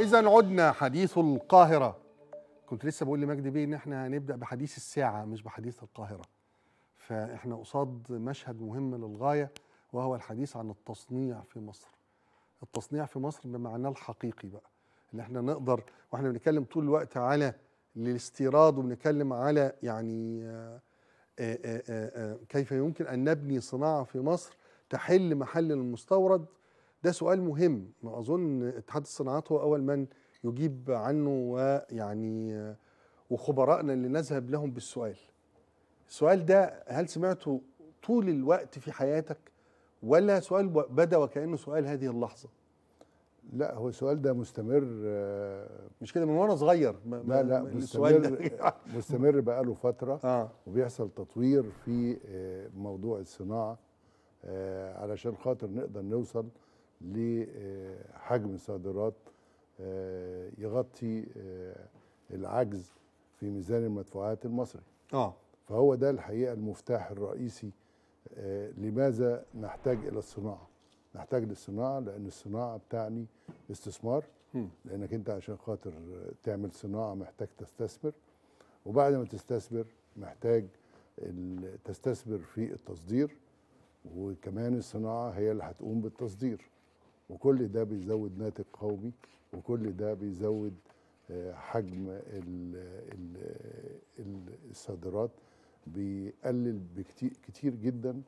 إذا عدنا حديث القاهرة كنت لسه بقول لمجدي بيه إن إحنا هنبدأ بحديث الساعة مش بحديث القاهرة فإحنا قصاد مشهد مهم للغاية وهو الحديث عن التصنيع في مصر التصنيع في مصر بمعناه الحقيقي بقى اللي إحنا نقدر وإحنا بنتكلم طول الوقت على الاستيراد وبنتكلم على يعني آه، آه، آه، كيف يمكن أن نبني صناعة في مصر تحل محل المستورد ده سؤال مهم اظن اتحاد الصناعات هو اول من يجيب عنه ويعني وخبرائنا اللي نذهب لهم بالسؤال السؤال ده هل سمعته طول الوقت في حياتك ولا سؤال بدا وكانه سؤال هذه اللحظه لا هو السؤال ده مستمر آه، مش كده من وانا صغير ما لا لا مستمر يعني مستمر بقاله فتره آه. وبيحصل تطوير في آه، موضوع الصناعه آه، علشان خاطر نقدر نوصل لحجم صادرات آه، يغطي آه، العجز في ميزان المدفوعات المصري اه فهو ده الحقيقه المفتاح الرئيسي آه، لماذا نحتاج الى الصناعه نحتاج للصناعه لان الصناعه بتعني استثمار لانك انت عشان خاطر تعمل صناعه محتاج تستثمر وبعد ما تستثمر محتاج تستثمر في التصدير وكمان الصناعه هي اللي هتقوم بالتصدير وكل ده بيزود ناتج قومي وكل ده بيزود آه، حجم الصادرات بيقلل كتير جدا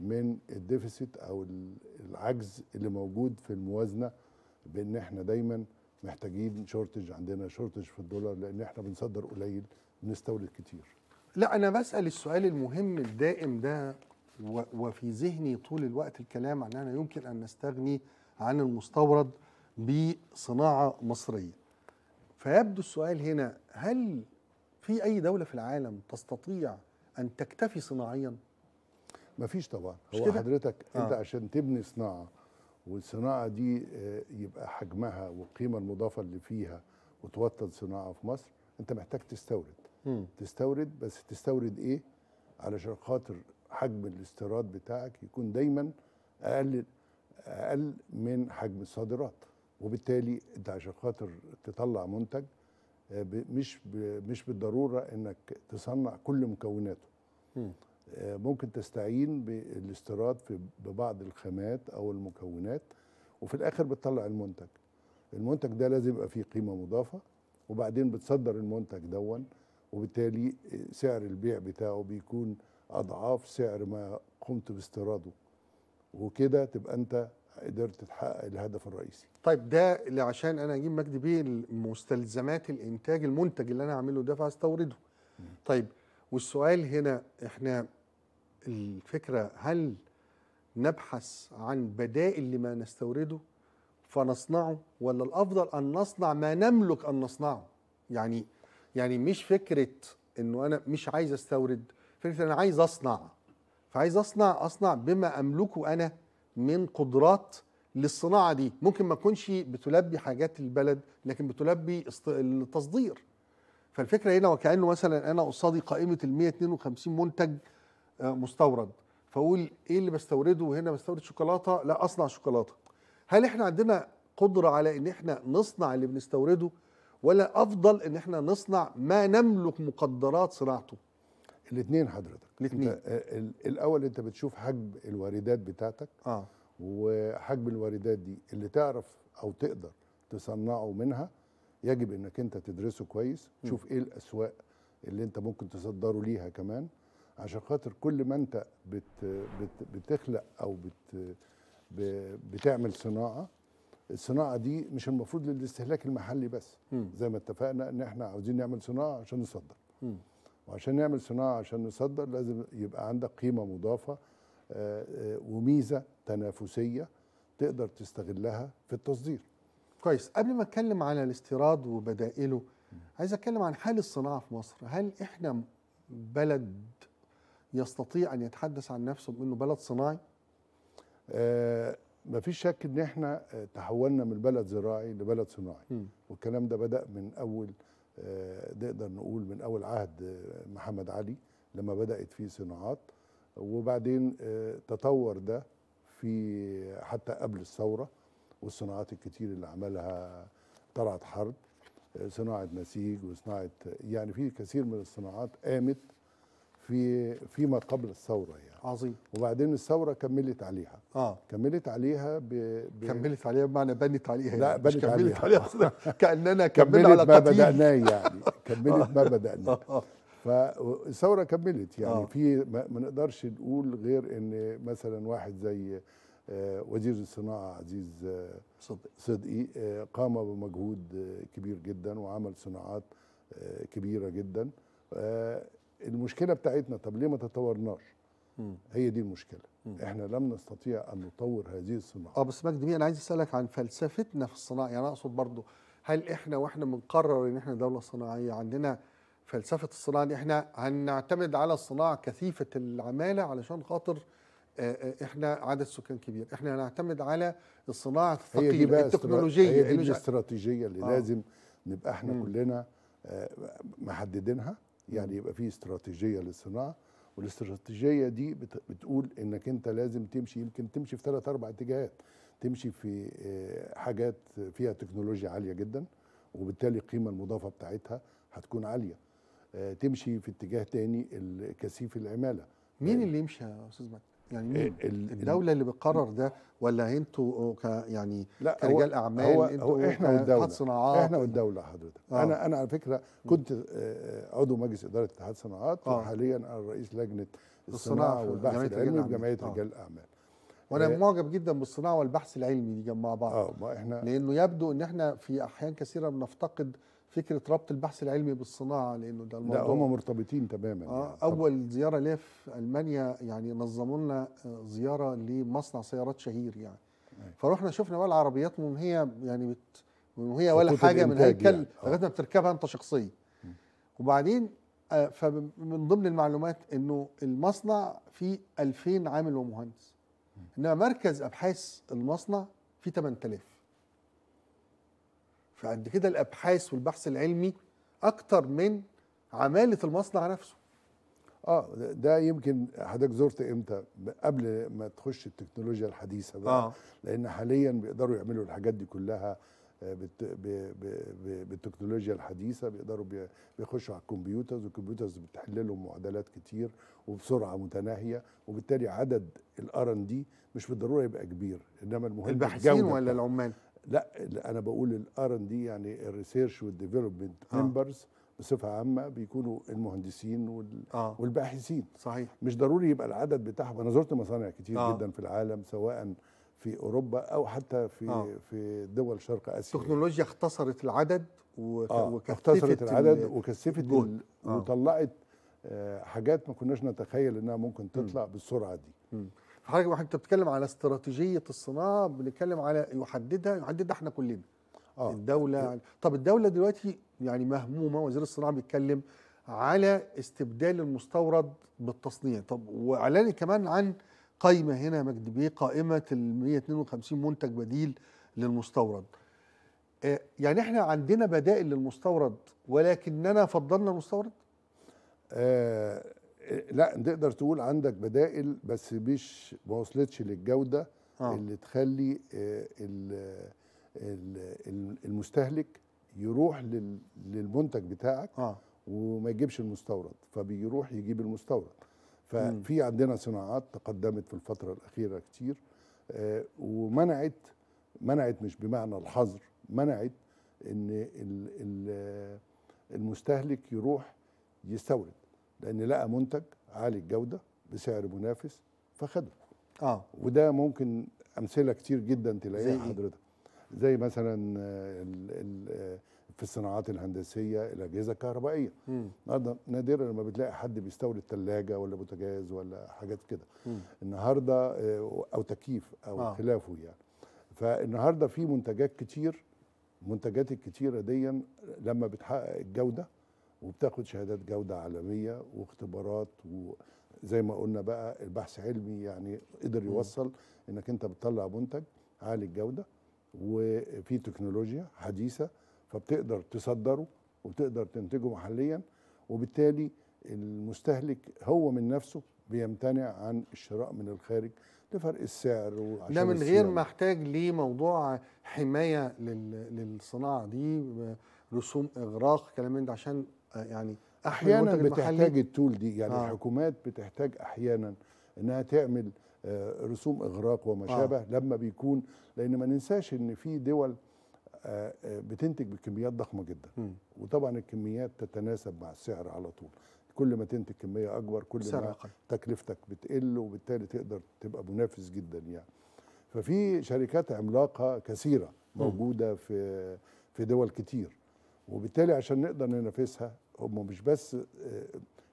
من الديفيسيت او العجز اللي موجود في الموازنه بان احنا دايما محتاجين شورتج عندنا شورتج في الدولار لان احنا بنصدر قليل بنستورد كتير لا انا بسال السؤال المهم الدائم ده وفي ذهني طول الوقت الكلام عن أننا يمكن أن نستغني عن المستورد بصناعه مصريه. فيبدو السؤال هنا هل في اي دوله في العالم تستطيع ان تكتفي صناعيا؟ مفيش طبعا هو كده؟ حضرتك آه. انت عشان تبني صناعه والصناعه دي آه، يبقى حجمها والقيمه المضافه اللي فيها وتوطد صناعه في مصر انت محتاج تستورد م. تستورد بس تستورد ايه علشان خاطر حجم الاستيراد بتاعك يكون دايما اقل اقل من حجم الصادرات وبالتالي انت عشان خاطر تطلع منتج آه، مش مش بالضروره انك تصنع كل مكوناته آه، ممكن تستعين بالاستيراد في ببعض الخامات او المكونات وفي الاخر بتطلع المنتج المنتج ده لازم يبقى فيه قيمه مضافه وبعدين بتصدر المنتج دون وبالتالي آه، سعر البيع بتاعه بيكون اضعاف سعر ما قمت باستيراده وكده تبقى انت قدرت تحقق الهدف الرئيسي طيب ده اللي عشان انا اجيب مجدي بيه مستلزمات الانتاج المنتج اللي انا اعمله ده فاستورده طيب والسؤال هنا احنا الفكره هل نبحث عن بدائل لما نستورده فنصنعه ولا الافضل ان نصنع ما نملك ان نصنعه يعني يعني مش فكره انه انا مش عايز استورد فكره انا عايز اصنع فعايز اصنع اصنع بما املكه انا من قدرات للصناعه دي ممكن ما تكونش بتلبي حاجات البلد لكن بتلبي التصدير فالفكره هنا وكانه مثلا انا قصادي قائمه ال 152 منتج آه، مستورد فاقول ايه اللي بستورده وهنا بستورد شوكولاته لا اصنع شوكولاته هل احنا عندنا قدره على ان احنا نصنع اللي بنستورده ولا افضل ان احنا نصنع ما نملك مقدرات صناعته الاثنين حضرتك الاثنين الاول انت بتشوف حجم الواردات بتاعتك اه وحجم الواردات دي اللي تعرف او تقدر تصنعه منها يجب انك انت تدرسه كويس تشوف ايه الاسواق اللي انت ممكن تصدره ليها كمان عشان خاطر كل ما انت بت بت بتخلق او بت بتعمل صناعه الصناعه دي مش المفروض للاستهلاك المحلي بس زي ما اتفقنا ان احنا عاوزين نعمل صناعه عشان نصدر م. وعشان نعمل صناعه عشان نصدر لازم يبقى عندك قيمه مضافه آه، آه، وميزه تنافسيه تقدر تستغلها في التصدير كويس قبل ما اتكلم على الاستيراد وبدائله عايز اتكلم عن حال الصناعه في مصر هل احنا بلد يستطيع ان يتحدث عن نفسه بانه بلد صناعي آه مفيش شك ان احنا تحولنا من بلد زراعي لبلد صناعي م. والكلام ده بدا من اول آه، نقدر نقول من اول عهد آه، محمد علي لما بدات فيه صناعات وبعدين آه، تطور ده في حتى قبل الثوره والصناعات الكتير اللي عملها طلعت حرب صناعه نسيج وصناعه يعني في كثير من الصناعات قامت في فيما قبل الثوره يعني عظيم وبعدين الثوره كملت عليها اه كملت عليها ب... ب... كملت عليها بمعنى بنت عليها يعني. لا يعني. بنت مش كملت عليها, عليها كاننا كملنا على ما بداناه يعني كملت ما بداناه آه. فالثوره كملت يعني آه. في ما نقدرش نقول غير ان مثلا واحد زي آه، وزير الصناعه عزيز صدقي آه، صدقي قام بمجهود كبير جدا وعمل صناعات كبيره جدا المشكله بتاعتنا طب ليه ما تطورناش هي دي المشكله احنا لم نستطيع ان نطور هذه الصناعه اه بس مجدي انا عايز اسالك عن فلسفتنا في الصناعه يعني اقصد برضو هل احنا واحنا بنقرر ان احنا دوله صناعيه عندنا فلسفه الصناعه دي احنا هنعتمد على الصناعه كثيفه العماله علشان خاطر آه، آه، احنا عدد سكان كبير احنا هنعتمد على الصناعه الثقيله التكنولوجيه هي دي يعني الاستراتيجيه اللي آه. لازم نبقى احنا م. كلنا آه، محددينها يعني يبقى في استراتيجيه للصناعه والاستراتيجيه دي بتقول انك انت لازم تمشي يمكن تمشي في ثلاث اربع اتجاهات تمشي في آه، حاجات فيها تكنولوجيا عاليه جدا وبالتالي القيمه المضافه بتاعتها هتكون عاليه آه، تمشي في اتجاه تاني كثيف العماله مين آه، اللي يمشي يا استاذ مجد؟ يعني إيه، مين الدوله اللي بتقرر ده ولا انتوا ك يعني لا كرجال اعمال هو, هو احنا والدوله صناعات احنا والدوله حضرتك آه. انا انا على فكره كنت آه، عضو مجلس اداره اتحاد صناعات آه. وحاليا انا رئيس لجنه الصناعه والبحث العلمي بجمعيه آه. رجال الاعمال وانا إيه؟ معجب جدا بالصناعه والبحث العلمي دي جنب بعض اه ما احنا لانه يبدو ان احنا في احيان كثيره بنفتقد فكره ربط البحث العلمي بالصناعه لانه ده الموضوع لا هم مرتبطين تماما آه يعني اول طبعا. زياره ليا في المانيا يعني نظموا لنا آه، زياره لمصنع سيارات شهير يعني أي. فروحنا شفنا بقى العربيات من هي يعني بت من هي ولا حاجه من هيكل يعني. آه. لغايه ما بتركبها انت شخصيا وبعدين آه فمن ضمن المعلومات انه المصنع فيه 2000 عامل ومهندس انما مركز ابحاث المصنع فيه 8000 فقد كده الابحاث والبحث العلمي اكتر من عماله المصنع نفسه اه ده يمكن حضرتك زرت امتى قبل ما تخش التكنولوجيا الحديثه بقى آه. لان حاليا بيقدروا يعملوا الحاجات دي كلها آه، بالتكنولوجيا الحديثه بيقدروا بيخشوا على الكمبيوترز والكمبيوترز بتحل لهم معادلات كتير وبسرعه متناهيه وبالتالي عدد الار ان دي مش بالضروره يبقى كبير انما المهم الباحثين ولا العمال لا انا بقول الار ان دي يعني الريسيرش والديفلوبمنت ممبرز بصفه عامه بيكونوا المهندسين وال... آه. والباحثين صحيح مش ضروري يبقى العدد بتاعهم انا زرت مصانع كتير آه. جدا في العالم سواء في اوروبا او حتى في آه. في دول شرق اسيا التكنولوجيا اختصرت العدد آه. وكثفت آه. اختصرت العدد وكثفت آه. وطلعت آه، حاجات ما كناش نتخيل انها ممكن تطلع م. بالسرعه دي م. حضرتك انت بتتكلم على استراتيجيه الصناعه بنتكلم على يحددها يحددها احنا كلنا آه. الدوله طب الدوله دلوقتي يعني مهمومه وزير الصناعه بيتكلم على استبدال المستورد بالتصنيع طب واعلان كمان عن قائمه هنا مجد بيه قائمه ال 152 منتج بديل للمستورد آه، يعني احنا عندنا بدائل للمستورد ولكننا فضلنا المستورد آه، لا نقدر تقول عندك بدائل بس مش ما وصلتش للجوده آه. اللي تخلي آه، المستهلك يروح للمنتج بتاعك آه. وما يجيبش المستورد فبيروح يجيب المستورد ففي عندنا صناعات تقدمت في الفتره الاخيره كتير آه، ومنعت منعت مش بمعنى الحظر منعت ان المستهلك يروح يستورد لان لقى منتج عالي الجوده بسعر منافس فخده اه وده ممكن امثله كتير جدا تلاقيها إيه؟ حضرتك زي مثلا الـ الـ في الصناعات الهندسيه الاجهزه الكهربائيه النهارده نادرا لما بتلاقي حد بيستورد ثلاجه ولا بوتاجاز ولا حاجات كده النهارده آه، او تكييف او آه. خلافه يعني فالنهارده في منتجات كتير منتجات الكتيره دي لما بتحقق الجوده وبتاخد شهادات جوده عالميه واختبارات وزي ما قلنا بقى البحث علمي يعني قدر يوصل انك انت بتطلع منتج عالي الجوده وفي تكنولوجيا حديثه فبتقدر تصدره وتقدر تنتجه محليا وبالتالي المستهلك هو من نفسه بيمتنع عن الشراء من الخارج لفرق السعر ده من غير ما احتاج لموضوع حمايه للصناعه دي رسوم اغراق كلام من ده عشان يعني احيانا بتحتاج التول دي يعني آه. الحكومات بتحتاج احيانا انها تعمل آه، رسوم اغراق وما شابه آه. لما بيكون لان ما ننساش ان في دول آه، آه، بتنتج بكميات ضخمه جدا م. وطبعا الكميات تتناسب مع السعر على طول كل ما تنتج كميه اكبر كل ما تكلفتك بتقل وبالتالي تقدر تبقى منافس جدا يعني ففي شركات عملاقه كثيره موجوده في في دول كتير وبالتالي عشان نقدر ننافسها هم مش بس آه،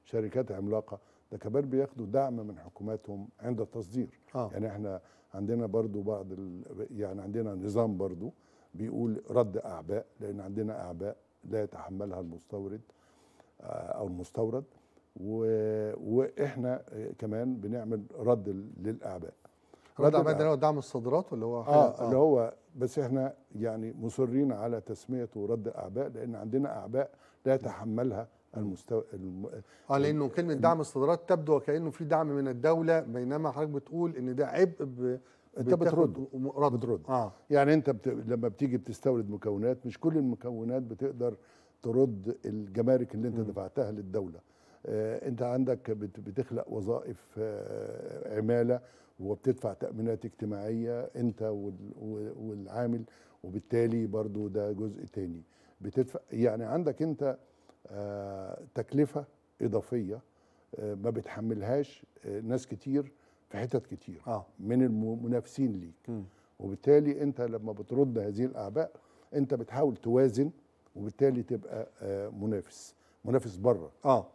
شركات عملاقه ده كمان بياخدوا دعم من حكوماتهم عند التصدير آه. يعني احنا عندنا برضو بعض ال... يعني عندنا نظام برضو بيقول رد اعباء لان عندنا اعباء لا يتحملها المستورد آه، او المستورد و... واحنا آه، كمان بنعمل رد للاعباء رد اعباء ده هو دعم الصادرات ولا هو آه, اه اللي هو بس احنا يعني مصرين على تسميته رد اعباء لان عندنا اعباء لا يتحملها المستوى الم... اه لانه كلمه دعم الصادرات تبدو وكانه في دعم من الدوله بينما حضرتك بتقول ان ده عبء ب... انت بترد رد. بترد آه. يعني انت بت... لما بتيجي بتستورد مكونات مش كل المكونات بتقدر ترد الجمارك اللي انت م. دفعتها للدوله آه انت عندك بت... بتخلق وظائف آه عماله وبتدفع تامينات اجتماعيه انت وال... والعامل وبالتالي برضو ده جزء تاني بتدفع يعني عندك انت آه، تكلفه اضافيه آه، ما بتحملهاش آه، ناس كتير في حتت كتير آه. من المنافسين ليك م. وبالتالي انت لما بترد هذه الاعباء انت بتحاول توازن وبالتالي تبقى منافس منافس بره اه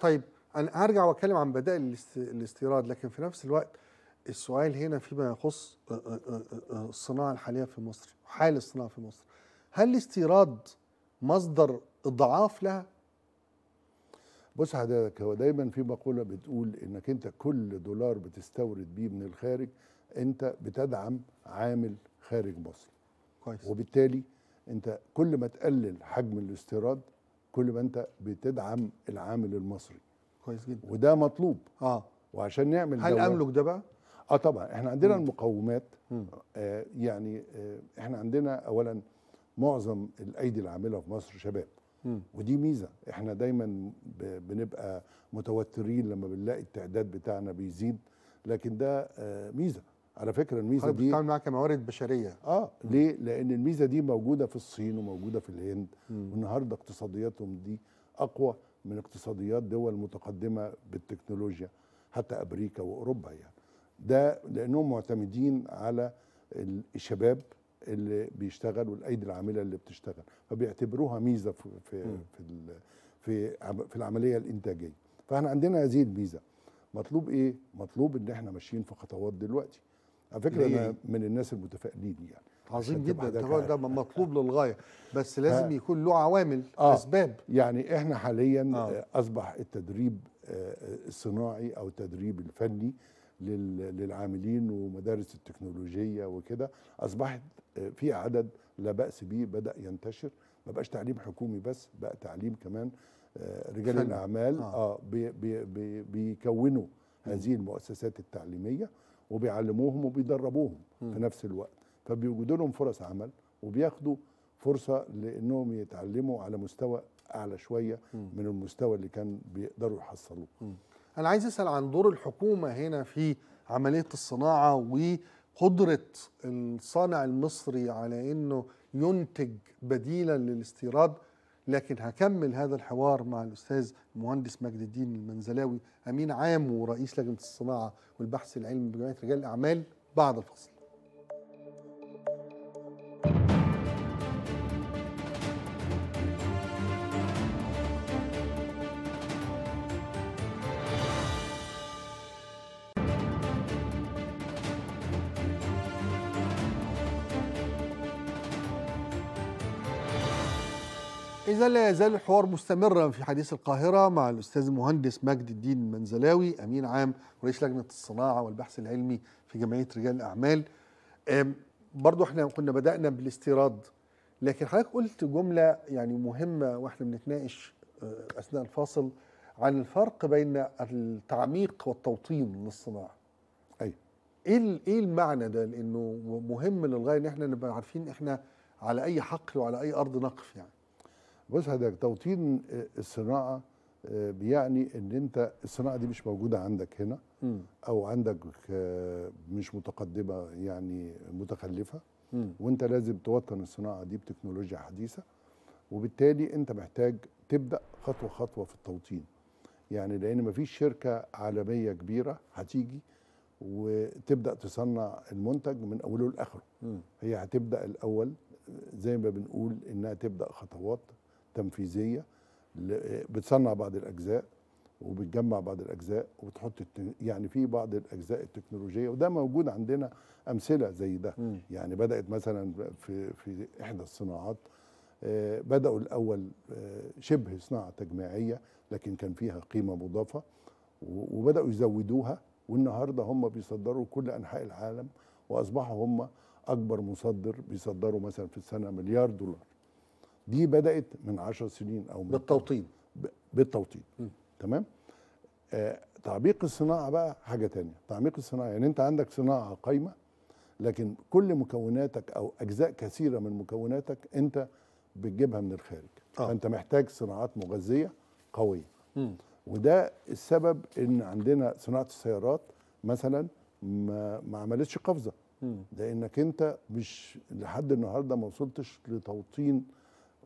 طيب انا هرجع واتكلم عن بدائل الاستيراد لكن في نفس الوقت السؤال هنا فيما يخص الصناعه الحاليه في مصر حال الصناعه في مصر هل الاستيراد مصدر اضعاف لها بص حضرتك هو دايما في مقوله بتقول انك انت كل دولار بتستورد بيه من الخارج انت بتدعم عامل خارج مصر كويس وبالتالي انت كل ما تقلل حجم الاستيراد كل ما انت بتدعم العامل المصري كويس جدا وده مطلوب اه وعشان نعمل هل املك ده بقى اه طبعا احنا عندنا م. المقومات آه يعني آه احنا عندنا اولا معظم الايدي العامله في مصر شباب ودي ميزه احنا دايما بنبقى متوترين لما بنلاقي التعداد بتاعنا بيزيد لكن ده آه، ميزه على فكره الميزه دي بتتعامل معاها كموارد بشريه اه ليه لان الميزه دي موجوده في الصين وموجوده في الهند والنهارده اقتصادياتهم دي اقوى من اقتصاديات دول متقدمه بالتكنولوجيا حتى امريكا واوروبا يعني ده لانهم معتمدين على الشباب اللي بيشتغل والايدي العامله اللي بتشتغل فبيعتبروها ميزه في في في في العمليه الانتاجيه فاحنا عندنا هذه الميزه مطلوب ايه مطلوب ان احنا ماشيين في خطوات دلوقتي على فكره انا إيه. من الناس المتفائلين يعني عظيم جدا التفاؤل ده مطلوب للغايه بس لازم يكون له عوامل آه. اسباب يعني احنا حاليا آه. اصبح التدريب آه، الصناعي او التدريب الفني للعاملين ومدارس التكنولوجية وكده أصبحت آه، في عدد لا بأس به بدأ ينتشر ما بقاش تعليم حكومي بس بقى تعليم كمان آه، رجال فن. الأعمال آه. آه بي بي بي بيكونوا هذه المؤسسات التعليمية وبيعلموهم وبيدربوهم م. في نفس الوقت فبيوجدوا لهم فرص عمل وبياخدوا فرصة لأنهم يتعلموا على مستوى أعلى شوية م. من المستوى اللي كان بيقدروا يحصلوه انا عايز اسال عن دور الحكومه هنا في عمليه الصناعه وقدره الصانع المصري على انه ينتج بديلا للاستيراد لكن هكمل هذا الحوار مع الاستاذ المهندس مجد الدين المنزلاوي امين عام ورئيس لجنه الصناعه والبحث العلمي بجمعيه رجال الاعمال بعد الفصل إذا لا يزال الحوار مستمرا في حديث القاهرة مع الأستاذ المهندس مجد الدين المنزلاوي أمين عام رئيس لجنة الصناعة والبحث العلمي في جمعية رجال الأعمال برضو احنا كنا بدأنا بالاستيراد لكن حضرتك قلت جملة يعني مهمة واحنا بنتناقش آه، أثناء الفاصل عن الفرق بين التعميق والتوطين للصناعة أي إيه إيه المعنى ده لأنه مهم للغاية إن احنا نبقى عارفين احنا على أي حقل وعلى أي أرض نقف يعني بص حضرتك توطين آه، الصناعه آه، بيعني ان انت الصناعه دي مش موجوده عندك هنا او عندك آه، مش متقدمه يعني متخلفه وانت لازم توطن الصناعه دي بتكنولوجيا حديثه وبالتالي انت محتاج تبدا خطوه خطوه في التوطين يعني لان مفيش شركه عالميه كبيره هتيجي وتبدا تصنع المنتج من اوله لاخره هي هتبدا الاول زي ما بنقول انها تبدا خطوات تنفيذيه بتصنع بعض الاجزاء وبتجمع بعض الاجزاء وبتحط يعني في بعض الاجزاء التكنولوجيه وده موجود عندنا امثله زي ده م. يعني بدات مثلا في في احدى الصناعات آه، بداوا الاول آه، شبه صناعه تجميعيه لكن كان فيها قيمه مضافه وبداوا يزودوها والنهارده هم بيصدروا كل انحاء العالم واصبحوا هم اكبر مصدر بيصدروا مثلا في السنه مليار دولار دي بدات من 10 سنين او من بالتوطين بالتوطين تمام آه تعميق الصناعه بقى حاجه تانية تعميق الصناعه يعني انت عندك صناعه قايمه لكن كل مكوناتك او اجزاء كثيره من مكوناتك انت بتجيبها من الخارج آه. فانت محتاج صناعات مغذيه قويه م. وده السبب ان عندنا صناعه السيارات مثلا ما, ما عملتش قفزه لانك انت مش لحد النهارده ما وصلتش لتوطين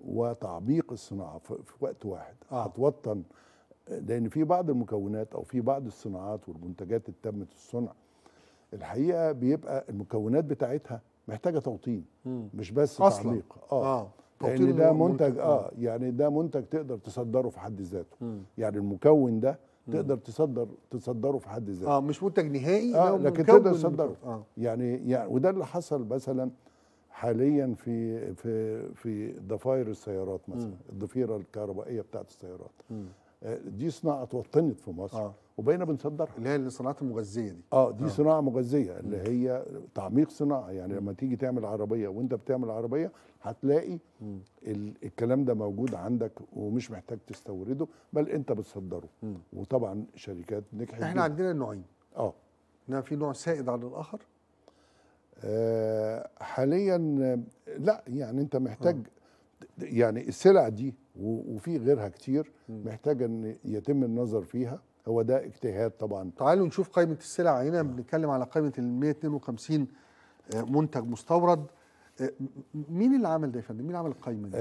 وتعميق الصناعه في وقت واحد هتوطن آه. لان في بعض المكونات او في بعض الصناعات والمنتجات اللي تمت الصنع الحقيقه بيبقى المكونات بتاعتها محتاجه توطين مش بس تعميق تعليق اه, آه. لان يعني ده منتج آه. اه يعني ده منتج تقدر تصدره في حد ذاته يعني المكون ده تقدر تصدر تصدره في حد ذاته اه مش منتج نهائي آه لكن تقدر تصدره آه. يعني يعني وده اللي حصل مثلا حاليا في في في ضفاير السيارات مثلا الضفيره الكهربائيه بتاعت السيارات آه، دي صناعه اتوطنت في مصر آه. وبقينا بنصدرها اللي هي الصناعات المغذيه دي اه دي آه. صناعه مغذيه اللي هي تعميق صناعه يعني لما تيجي تعمل عربيه وانت بتعمل عربيه هتلاقي م. الكلام ده موجود عندك ومش محتاج تستورده بل انت بتصدره م. وطبعا شركات نجحت احنا عندنا نوعين اه في نوع سائد على الاخر آه، حاليا آه، لا يعني انت محتاج آه. يعني السلع دي وفي غيرها كتير محتاج ان يتم النظر فيها هو ده اجتهاد طبعا تعالوا نشوف قائمه السلع هنا بنتكلم على قائمه ال 152 منتج مستورد مين اللي عمل ده يا فندم؟ مين عمل القايمه دي؟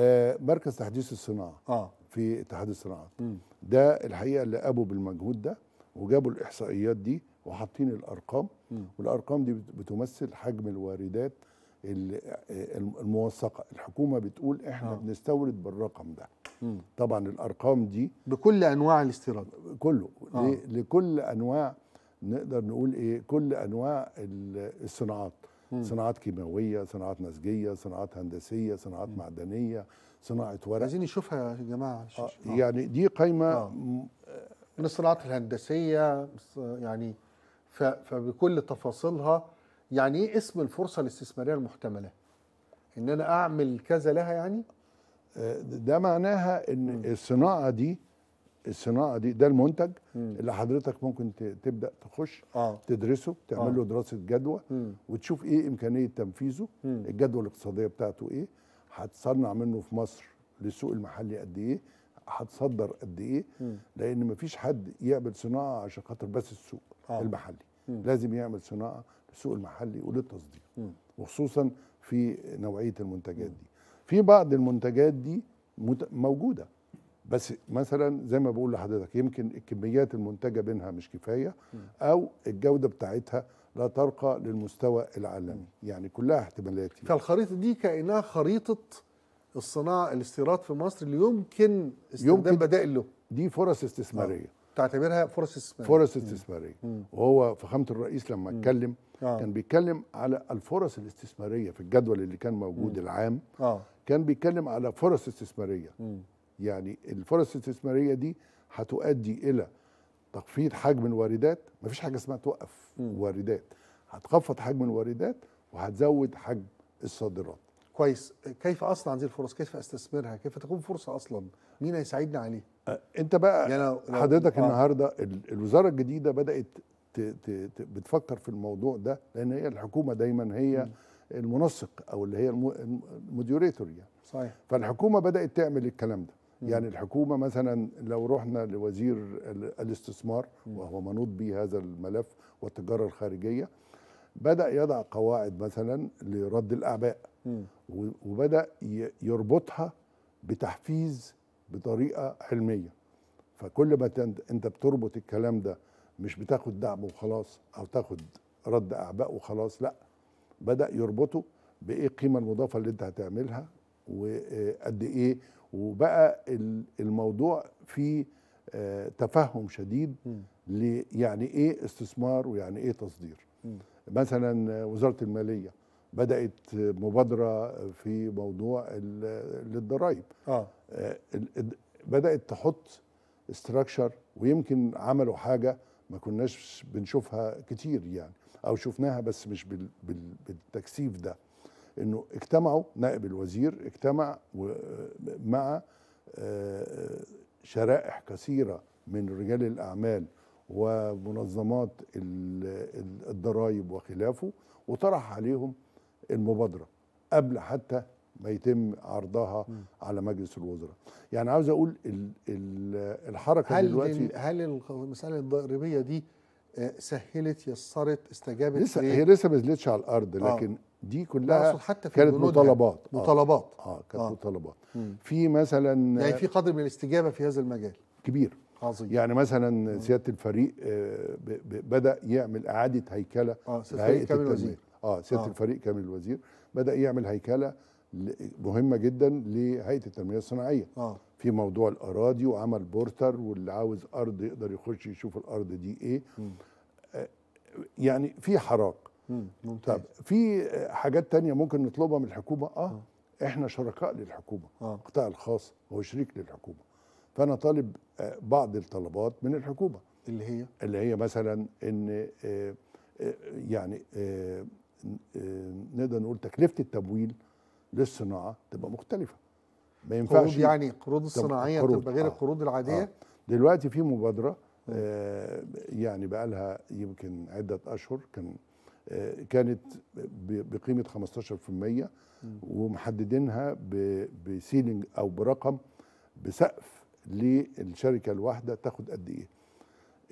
مركز تحديث الصناعه اه في اتحاد الصناعات ده الحقيقه اللي قابوا بالمجهود ده وجابوا الاحصائيات دي وحاطين الارقام والارقام دي بتمثل حجم الواردات الموثقه الحكومه بتقول احنا آه. بنستورد بالرقم ده مم. طبعا الارقام دي بكل انواع الاستيراد كله آه. لكل انواع نقدر نقول ايه كل انواع الصناعات مم. صناعات كيماويه صناعات مسجيه صناعات هندسيه صناعات مم. معدنيه صناعه ورق عايزين نشوفها يا جماعه آه. يعني دي قايمه آه. من الصناعات الهندسيه يعني فبكل تفاصيلها يعني ايه اسم الفرصه الاستثماريه المحتمله ان انا اعمل كذا لها يعني آه، ده معناها ان الصناعه دي الصناعه دي ده المنتج اللي حضرتك ممكن تبدا تخش آه. تدرسه تعمل آه. له دراسه جدوى وتشوف ايه امكانيه تنفيذه الجدوى الاقتصاديه بتاعته ايه هتصنع منه في مصر للسوق المحلي قد ايه هتصدر قد ايه مم. لان مفيش حد يقبل صناعه عشان خاطر بس السوق آه. المحلي مم. لازم يعمل صناعه للسوق المحلي وللتصدير وخصوصا في نوعيه المنتجات دي في بعض المنتجات دي موجوده بس مثلا زي ما بقول لحضرتك يمكن الكميات المنتجه بينها مش كفايه او الجوده بتاعتها لا ترقى للمستوى العالمي يعني كلها احتمالات فالخريطه دي كانها خريطه الصناعه الاستيراد في مصر اللي يمكن استخدام بدائل له دي فرص استثماريه آه. تعتبرها فرص استثماريه فرص استثماريه وهو فخامه الرئيس لما اتكلم آه. كان بيتكلم على الفرص الاستثماريه في الجدول اللي كان موجود مم. العام آه. كان بيتكلم على فرص استثماريه مم. يعني الفرص الاستثماريه دي هتؤدي الى تخفيض حجم الواردات مفيش حاجه اسمها توقف مم. واردات هتخفض حجم الواردات وهتزود حجم الصادرات كويس كيف اصنع هذه الفرص كيف استثمرها كيف تكون فرصه اصلا مين هيساعدني عليه انت بقى يعني حضرتك آه. النهارده الوزاره الجديده بدات ت ت ت بتفكر في الموضوع ده لان هي الحكومه دايما هي م. المنسق او اللي هي المديوريتور يعني صحيح فالحكومه بدات تعمل الكلام ده م. يعني الحكومه مثلا لو رحنا لوزير الاستثمار م. وهو منوط به هذا الملف والتجاره الخارجيه بدا يضع قواعد مثلا لرد الاعباء م. وبدا يربطها بتحفيز بطريقه علميه فكل ما انت بتربط الكلام ده مش بتاخد دعم وخلاص او تاخد رد اعباء وخلاص لا بدا يربطه بايه القيمه المضافه اللي انت هتعملها وقد ايه وبقى الموضوع فيه آه، تفهم شديد يعني ايه استثمار ويعني ايه تصدير مثلا وزاره الماليه بدات مبادره في موضوع للضرائب آه. آه، بدات تحط استراكشر ويمكن عملوا حاجه ما كناش بنشوفها كتير يعني او شفناها بس مش بال بال بالتكثيف ده انه اجتمعوا نائب الوزير اجتمع مع آه، شرائح كثيره من رجال الاعمال ومنظمات الضرائب وخلافه وطرح عليهم المبادره قبل حتى ما يتم عرضها م. على مجلس الوزراء يعني عاوز اقول ال ال الحركه هل دلوقتي هل المساله الضريبيه دي آه، سهلت يسرت استجابت لسه هي لسه ما نزلتش على الارض آه. لكن آه. دي كلها حتى في كانت يعني. مطالبات آه. مطالبات اه كانت آه. مطالبات في مثلا يعني في قدر من الاستجابه في هذا المجال كبير عظيم يعني مثلا سياده الفريق آه، بدا يعمل اعاده هيكله اه سياده الفريق كامل الوزير اه سياده آه. الفريق كامل الوزير بدا يعمل هيكله مهمه جدا لهيئه التنميه الصناعيه آه. في موضوع الاراضي وعمل بورتر واللي عاوز ارض يقدر يخش يشوف الارض دي ايه م. آه، يعني في حراك ممتاز. طب في حاجات تانية ممكن نطلبها من الحكومه اه, آه. احنا شركاء للحكومه آه. القطاع الخاص هو شريك للحكومه فانا طالب آه، بعض الطلبات من الحكومه اللي هي اللي هي مثلا ان آه، يعني نقدر نقول تكلفه التمويل للصناعه تبقى مختلفه ما ينفعش قروض يعني قروض الصناعيه تبقى غير آه. القروض العاديه آه. دلوقتي في مبادره آه يعني بقى لها يمكن عده اشهر كان آه كانت بقيمه 15% ومحددينها بسيلينج او برقم بسقف للشركه الواحده تاخد قد ايه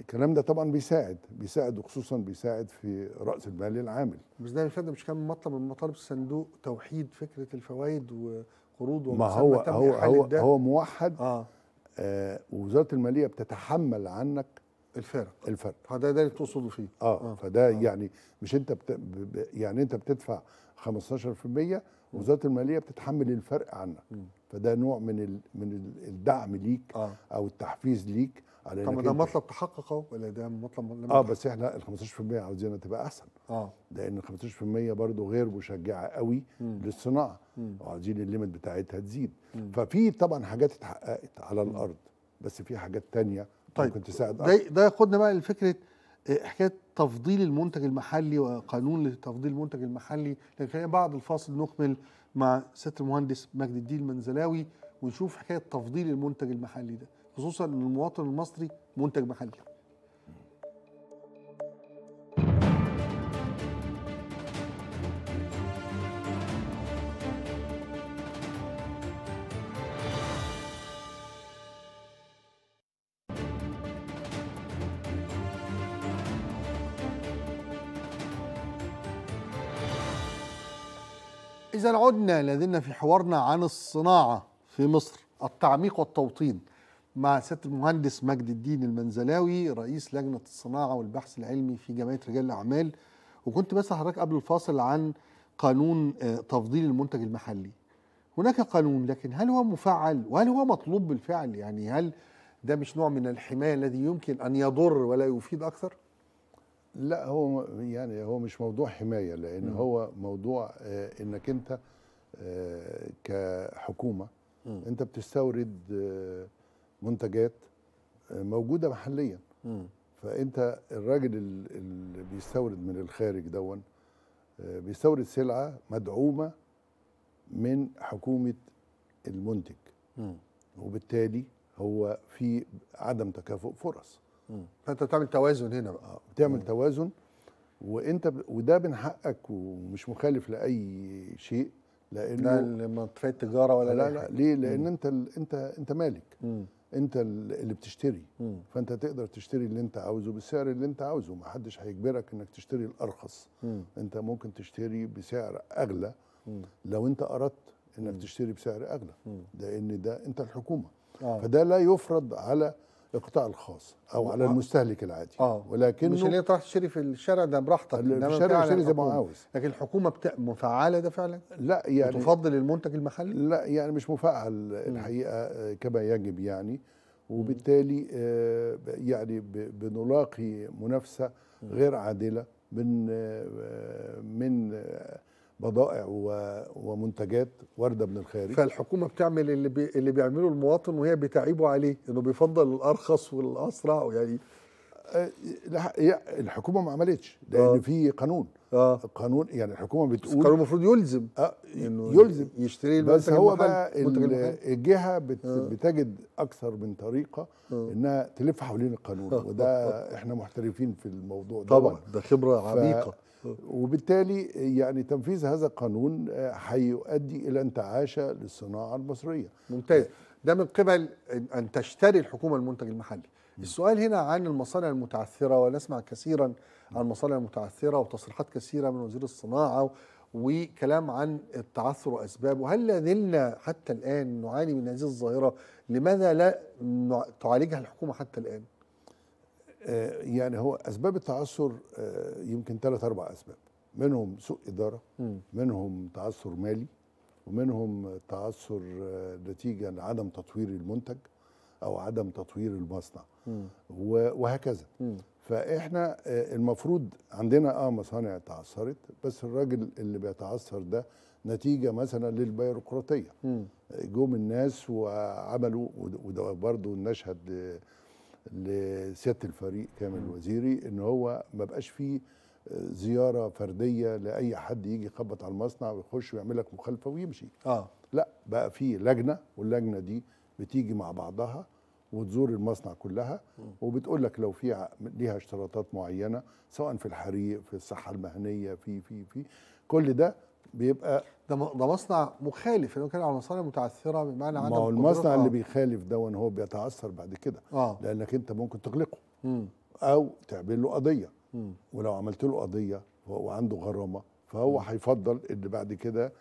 الكلام ده طبعا بيساعد بيساعد وخصوصا بيساعد في راس المال العامل بس ده يا فندم مش كان مطلب من مطالب الصندوق توحيد فكره الفوائد وقروض ما هو هو هو, هو موحد آه. آه وزاره الماليه بتتحمل عنك الفرق الفرق فده ده اللي تقصده فيه اه, آه. فده آه. يعني مش انت بت... يعني انت بتدفع 15% وزاره الماليه بتتحمل الفرق عنك م. فده نوع من ال... من الدعم ليك آه. او التحفيز ليك على طب ده مطلب تحقق اهو ولا ده مطلب اه بس احنا ال 15% عاوزينها تبقى احسن اه لان ال 15% برضه غير مشجعه قوي مم. للصناعه وعاوزين الليمت بتاعتها تزيد ففي طبعا حاجات اتحققت على الارض بس في حاجات تانية طيب ممكن تساعد ده ده ياخدنا بقى لفكره آه، حكايه تفضيل المنتج المحلي وقانون لتفضيل المنتج المحلي لكن بعد الفاصل نكمل مع ست المهندس مجد الدين المنزلاوي ونشوف حكايه تفضيل المنتج المحلي ده خصوصا المواطن المصري منتج محلي إذا عدنا لدينا في حوارنا عن الصناعة في مصر التعميق والتوطين مع سياده المهندس مجد الدين المنزلاوي رئيس لجنه الصناعه والبحث العلمي في جمعيه رجال الاعمال وكنت بسال حضرتك قبل الفاصل عن قانون آه، تفضيل المنتج المحلي هناك قانون لكن هل هو مفعل وهل هو مطلوب بالفعل يعني هل ده مش نوع من الحمايه الذي يمكن ان يضر ولا يفيد اكثر لا هو يعني هو مش موضوع حمايه لان م. هو موضوع آه، انك انت آه، كحكومه م. انت بتستورد منتجات آه، موجوده محليا م. فانت الراجل اللي بيستورد من الخارج دون آه، بيستورد سلعه مدعومه من حكومه المنتج م. وبالتالي هو في عدم تكافؤ فرص م. فانت بتعمل توازن هنا بقى آه، بتعمل م. توازن وانت ب... وده من حقك ومش مخالف لاي شيء لانه لا لمطفيه التجاره ولا لا لا ليه لان انت انت انت مالك مم. انت اللي بتشتري مم. فانت تقدر تشتري اللي انت عاوزه بالسعر اللي انت عاوزه ما حدش هيجبرك انك تشتري الارخص مم. انت ممكن تشتري بسعر اغلى مم. لو انت اردت انك مم. تشتري بسعر اغلى لان ده انت الحكومه آه. فده لا يفرض على القطاع الخاص او على آه. المستهلك العادي آه. ولكن مش اللي تروح تشتري في الشارع ده براحتك في الشارع تشتري زي ما عاوز لكن الحكومه بت... مفعله ده فعلا لا يعني تفضل المنتج المحلي لا يعني مش مفعل الحقيقه آه، كما يجب يعني وبالتالي آه، يعني بنلاقي منافسه غير عادله من من بضائع ومنتجات وارده من الخارج فالحكومه بتعمل اللي بي اللي بيعمله المواطن وهي بتعيبه عليه انه بيفضل الارخص والاسرع يعني آه، الحكومه ما عملتش لان آه. في قانون آه. قانون يعني الحكومه بتقول القانون المفروض يلزم آه انه يلزم يشتري بس هو بقى الجهه بت آه. بتجد اكثر من طريقه آه. انها تلف حوالين القانون آه. وده آه. احنا محترفين في الموضوع ده طبعا ده خبره عميقه وبالتالي يعني تنفيذ هذا القانون آه، هيؤدي الى انتعاشه للصناعه المصريه ممتاز ده من قبل ان تشتري الحكومه المنتج المحلي السؤال هنا عن المصانع المتعثره ونسمع كثيرا عن المصانع المتعثره وتصريحات كثيره من وزير الصناعه وكلام عن التعثر واسبابه هل لا زلنا حتى الان نعاني من هذه الظاهره لماذا لا تعالجها الحكومه حتى الان آه، يعني هو اسباب التعثر آه، يمكن ثلاث اربع اسباب منهم سوء اداره منهم تعثر مالي ومنهم تعثر آه، نتيجه لعدم تطوير المنتج او عدم تطوير المصنع وهكذا فاحنا المفروض عندنا اه مصانع تعثرت بس الراجل اللي بيتعثر ده نتيجه مثلا للبيروقراطيه جم الناس وعملوا وده برضه نشهد لسياده الفريق كامل الوزيري ان هو ما بقاش فيه زياره فرديه لاي حد يجي يخبط على المصنع ويخش ويعمل لك مخالفه ويمشي اه لا بقى في لجنه واللجنه دي بتيجي مع بعضها وتزور المصنع كلها وبتقول لك لو في ليها اشتراطات معينه سواء في الحريق في الصحه المهنيه في في في كل ده بيبقى ده ده مصنع مخالف لو كان على مصانع متعثره بمعنى عدم ما هو المصنع اللي آه. بيخالف ده هو بيتعثر بعد كده آه. لانك انت ممكن تغلقه مم. او تعمل له قضيه مم. ولو عملت له قضيه وعنده غرامه فهو هيفضل ان بعد كده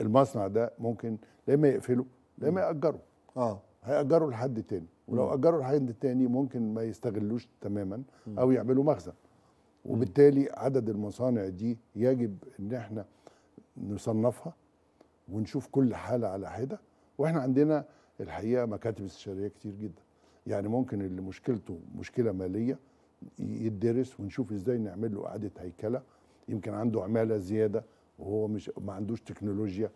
المصنع ده ممكن لا اما يقفله لا اما ياجره اه هياجره لحد تاني ولو اجره لحد تاني ممكن ما يستغلوش تماما او يعملوا مخزن وبالتالي عدد المصانع دي يجب ان احنا نصنفها ونشوف كل حاله على حده واحنا عندنا الحقيقه مكاتب استشاريه كتير جدا يعني ممكن اللي مشكلته مشكله ماليه يدرس ونشوف ازاي نعمل له اعاده هيكله يمكن عنده عماله زياده وهو مش ما عندوش تكنولوجيا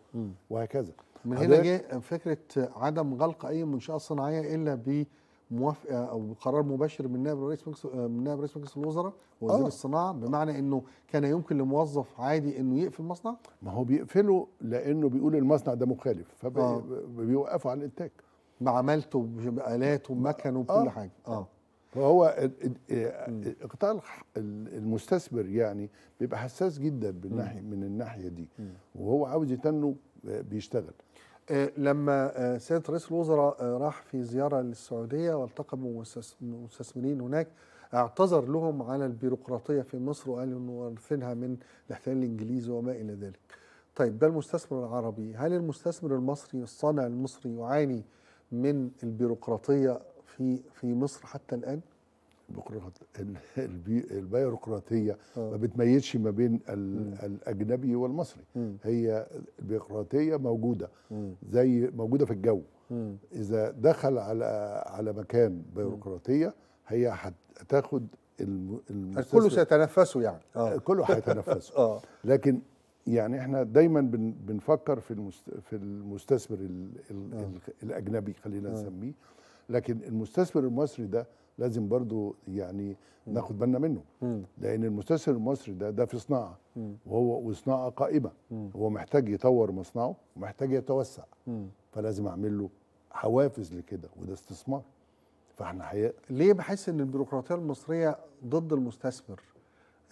وهكذا من هنا جه فكره عدم غلق اي منشاه صناعيه الا ب موافقه آه، او قرار مباشر من نائب رئيس مجلس آه، من نائب رئيس مجلس الوزراء وزير أوه. الصناعه بمعنى انه كان يمكن لموظف عادي انه يقفل مصنع ما هو بيقفله لانه بيقول المصنع ده مخالف فبيوقفوا آه. عن الانتاج بعملته بآلاته ومكنه وكل حاجه اه فهو قطاع المستثمر يعني بيبقى حساس جدا بالناحيه من الناحيه دي وهو عاوز يتنه بيشتغل آه، لما آه، سياده رئيس الوزراء آه، راح في زياره للسعوديه والتقى بمستثمرين هناك اعتذر لهم على البيروقراطيه في مصر وقال انه وارثينها من الاحتلال الانجليزي وما الى ذلك. طيب ده المستثمر العربي، هل المستثمر المصري الصانع المصري يعاني من البيروقراطيه في في مصر حتى الان؟ البيروقراطيه آه. ما بتميزش ما بين الاجنبي والمصري هي البيروقراطيه موجوده زي موجوده في الجو اذا دخل على على مكان بيروقراطيه هي هتاخد الكل سيتنفسه يعني آه. كله هيتنفسه آه. لكن يعني احنا دايما بنفكر في في المستثمر الاجنبي خلينا نسميه لكن المستثمر المصري ده لازم برضو يعني ناخد بالنا منه لان المستثمر المصري ده ده في صناعه وهو وصناعه قائمه هو محتاج يطور مصنعه ومحتاج يتوسع فلازم اعمل له حوافز لكده وده استثمار فاحنا حقيقة ليه بحس ان البيروقراطيه المصريه ضد المستثمر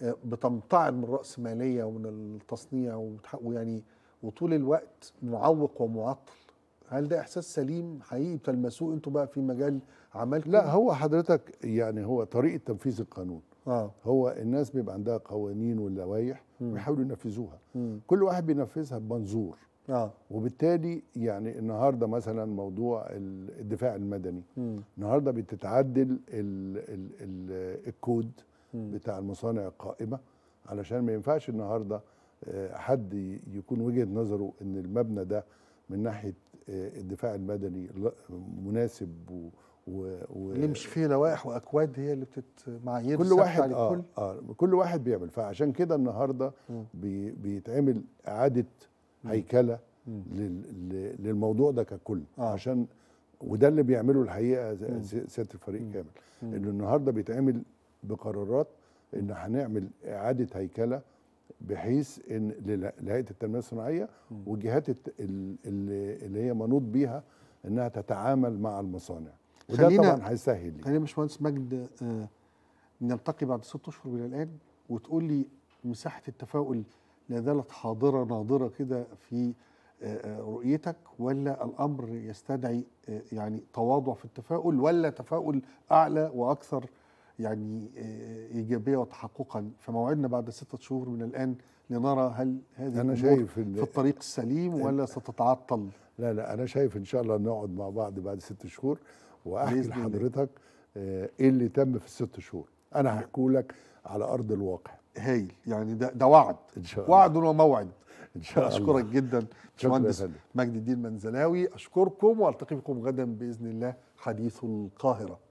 آه، بتمتعض من الرأسمالية ومن التصنيع ويعني وطول الوقت معوق ومعطل هل ده إحساس سليم حقيقي تلمسوه أنتوا بقى في مجال عملكم؟ لا هو حضرتك يعني هو طريقه تنفيذ القانون آه. هو الناس بيبقى عندها قوانين واللوائح ويحاولوا ينفذوها كل واحد بينفذها بمنظور آه. وبالتالي يعني النهارده مثلا موضوع الدفاع المدني م. النهارده بتتعدل الـ الـ الـ الكود م. بتاع المصانع القائمه علشان ما ينفعش النهارده آه، حد يكون وجهه نظره ان المبنى ده من ناحيه آه، الدفاع المدني مناسب و و, و نمشي فيه لوائح واكواد هي اللي بتت معايير كل واحد آه الكل. آه كل واحد بيعمل فعشان كده النهارده بي بيتعمل اعاده هيكله لل للموضوع ده ككل آه. عشان وده اللي بيعمله الحقيقه سياده الفريق مم. كامل انه النهارده بيتعمل بقرارات ان هنعمل اعاده هيكله بحيث ان لهيئه التنميه الصناعيه والجهات اللي هي منوط بيها انها تتعامل مع المصانع وده طبعا هيسهل خلينا باشمهندس مجد آه، نلتقي بعد ست اشهر من الان وتقول لي مساحه التفاؤل لا زالت حاضره ناضره كده في آه، آه، رؤيتك ولا الامر يستدعي يعني تواضع في التفاؤل ولا تفاؤل اعلى واكثر يعني ايجابيه وتحققا فموعدنا بعد سته شهور من الان لنرى هل هذه أنا شايف في الطريق السليم ولا ستتعطل لا لا انا شايف ان شاء الله نقعد مع بعض بعد ست شهور واحكي لحضرتك آه، ايه اللي تم في الست شهور انا هحكي لك على ارض الواقع هايل يعني ده ده وعد إن شاء الله. وعد وموعد ان شاء الله اشكرك جدا باشمهندس مجد الدين منزلاوي اشكركم والتقي بكم غدا باذن الله حديث القاهره